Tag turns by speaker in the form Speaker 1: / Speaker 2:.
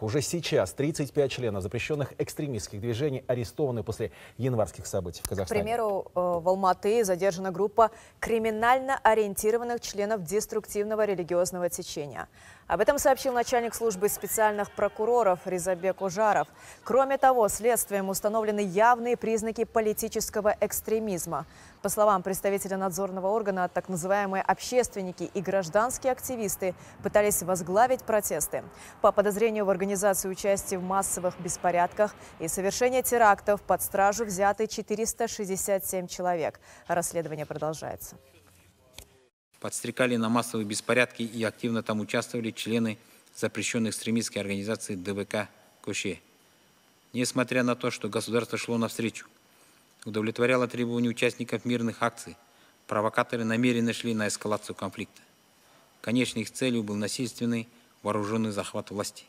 Speaker 1: Уже сейчас 35 членов запрещенных экстремистских движений арестованы после январских событий в Казахстане. К примеру, э, в Алматы задержана группа криминально ориентированных членов деструктивного религиозного течения. Об этом сообщил начальник службы специальных прокуроров Ризабек Ужаров. Кроме того, следствием установлены явные признаки политического экстремизма. По словам представителя надзорного органа, так называемые общественники и гражданские активисты пытались возглавить протесты. По подозрению в организации организации участия в массовых беспорядках и совершения терактов под стражу взяты 467 человек. Расследование продолжается.
Speaker 2: Подстрекали на массовые беспорядки и активно там участвовали члены запрещенных экстремистской организации ДВК «Коше». Несмотря на то, что государство шло навстречу, удовлетворяло требования участников мирных акций, провокаторы намеренно шли на эскалацию конфликта. Конечной их целью был насильственный вооруженный захват власти.